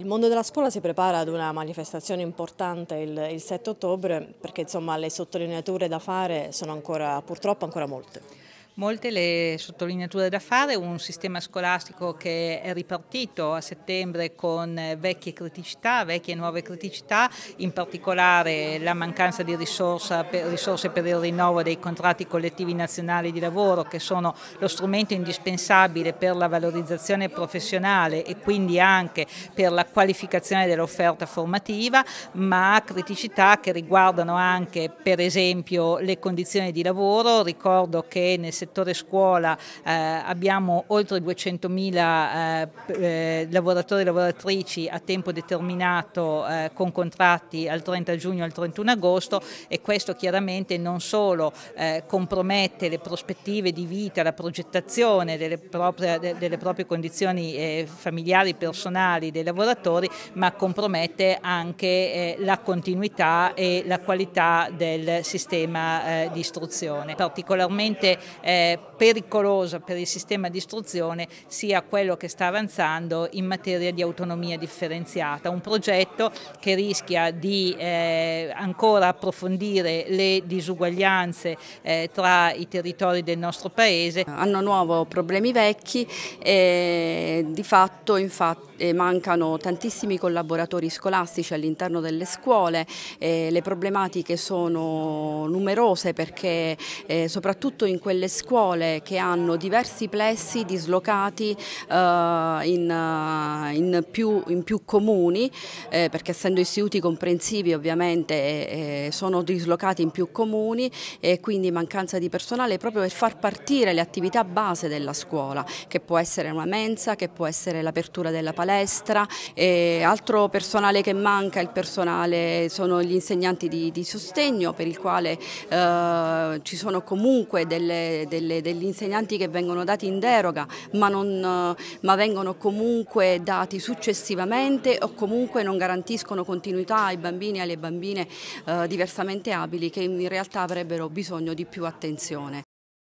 Il mondo della scuola si prepara ad una manifestazione importante il, il 7 ottobre perché insomma, le sottolineature da fare sono ancora, purtroppo ancora molte. Molte le sottolineature da fare, un sistema scolastico che è ripartito a settembre con vecchie criticità, vecchie e nuove criticità, in particolare la mancanza di risorse per il rinnovo dei contratti collettivi nazionali di lavoro che sono lo strumento indispensabile per la valorizzazione professionale e quindi anche per la qualificazione dell'offerta formativa, ma criticità che riguardano anche per esempio le condizioni di lavoro, ricordo che nel settore scuola eh, abbiamo oltre 200.000 eh, eh, lavoratori e lavoratrici a tempo determinato eh, con contratti al 30 giugno e al 31 agosto e questo chiaramente non solo eh, compromette le prospettive di vita, la progettazione delle proprie, delle proprie condizioni eh, familiari, personali dei lavoratori, ma compromette anche la continuità e la qualità del sistema di istruzione. Particolarmente eh, pericoloso per il sistema di istruzione sia quello che sta avanzando in materia di autonomia differenziata, un progetto che rischia di eh, ancora approfondire le disuguaglianze eh, tra i territori del nostro Paese. Hanno nuovo problemi vecchi e eh, di fatto infatti, eh, mancano tantissimi collaboratori scolastici all'interno delle scuole, eh, le problematiche sono numerose perché soprattutto in quelle scuole scuole che hanno diversi plessi dislocati eh, in, eh, in, più, in, più, comuni, eh, perché essendo istituti comprensivi ovviamente eh, eh, sono dislocati in più comuni e quindi mancanza di personale proprio per far partire le attività base della scuola, che può essere una mensa, che può essere l'apertura della palestra, altro personale che manca, il personale sono gli insegnanti di, di sostegno per il quale eh, ci sono comunque delle, delle, degli insegnanti che vengono dati in deroga ma, non, eh, ma, vengono comunque dati successivamente o comunque non garantiscono continuità ai bambini e alle bambine eh, diversamente abili che in realtà avrebbero bisogno di più attenzione.